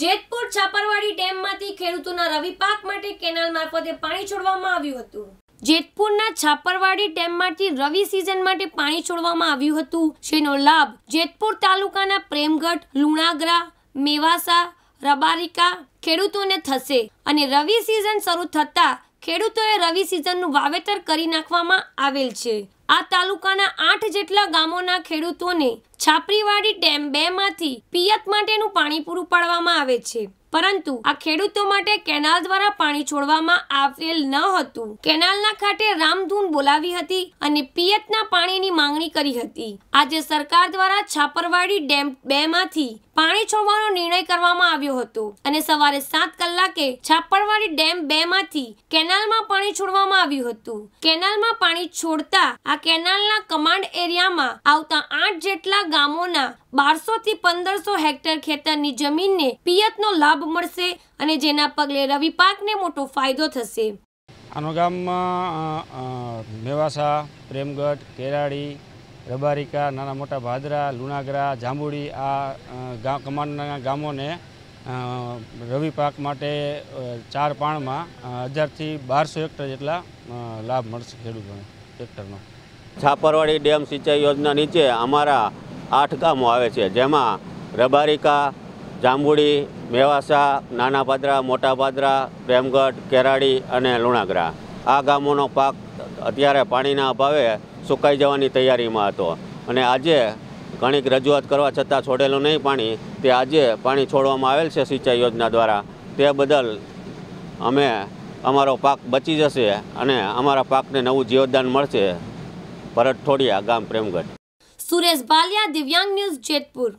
જેતપુર છાપરવાડી ડેમમાંથી ખેડૂતોના રવિ પાક માટે કેનાલ મારફતે પાણી છોડવામાં આવ્યું હતું જેતપુરના છાપરવાડી ડેમમાંથી રવિ સિઝન માટે પાણી છોડવામાં આવ્યું હતું જેનો લાભ જેતપુર તાલુકાના પ્રેમગઢ લુણાગરા મેવાસા રબારિકા ખેડૂતોને થશે અને રવિ સિઝન શરૂ થતા ખેડૂતોએ રવિ સિઝનનું વાવેતર કરી નાખવામાં આવેલ છે આ તાલુકાના આઠ જેટલા ગામોના ખેડૂતોને છાપરીવાડી ડેમ બેમાંથી પિયત માટેનું પાણી પૂરું પાડવામાં આવે છે પરંતુ આ ખેડૂતો માટે કેનાલ દ્વારા પાણી છોડવામાં આવેલ ન હતું કેનાલના ખાતે રામધૂન બોલાવી હતી અને પિયતના પાણીની માંગણી કરી હતી આજે સરકાર દ્વારા છાપરવાડી ડેમ બે માંથી પાણી છોડવાનો નિર્ણય કરવામાં આવ્યો હતો અને સવારે સાત કલાકે છાપરવાડી ડેમ બે માંથી કેનાલમાં પાણી છોડવામાં આવ્યું હતું કેનાલમાં પાણી છોડતા આ કેનાલના કમાન્ડ એરિયામાં આવતા આઠ જેટલા ગામોના બારસોથી પંદરસો હેક્ટર ખેતરની જમીનને પિયતનો લાભ મળશે અને જેના પગલે રવિ પાકને મોટો ફાયદો થશે આનો ગામમાં મેવાસા પ્રેમગઢ કેરાડી રબારિકા નાના મોટા ભાદરા લુણાગરા જાંબુડી આ કમાન્ડના ગામોને રવિ પાક માટે ચાર પાણમાં હજારથી બારસો હેક્ટર જેટલા લાભ મળશે ખેડૂતોને હેક્ટરનો છાપરવાડી ડેમ સિંચાઈ યોજના નીચે અમારા આઠ ગામો આવે છે જેમાં રબારિકા જાંબુડી મેવાસા નાના પાદરા મોટા પાદરા પ્રેમગઢ કેરાડી અને લુણાગરા આ ગામોનો પાક અત્યારે પાણીના અભાવે સુકાઈ જવાની તૈયારીમાં હતો અને આજે ઘણીક રજૂઆત કરવા છતાં છોડેલું નહીં પાણી તે આજે પાણી છોડવામાં આવેલ છે સિંચાઈ યોજના દ્વારા તે બદલ અમે અમારો પાક બચી જશે અને અમારા પાકને નવું જીવદાન મળશે ભરત ઠોડિયા ગામ પ્રેમગઢ સુરેશ બાલિયા દિવ્યાંગ ન્યૂઝ જેતપુર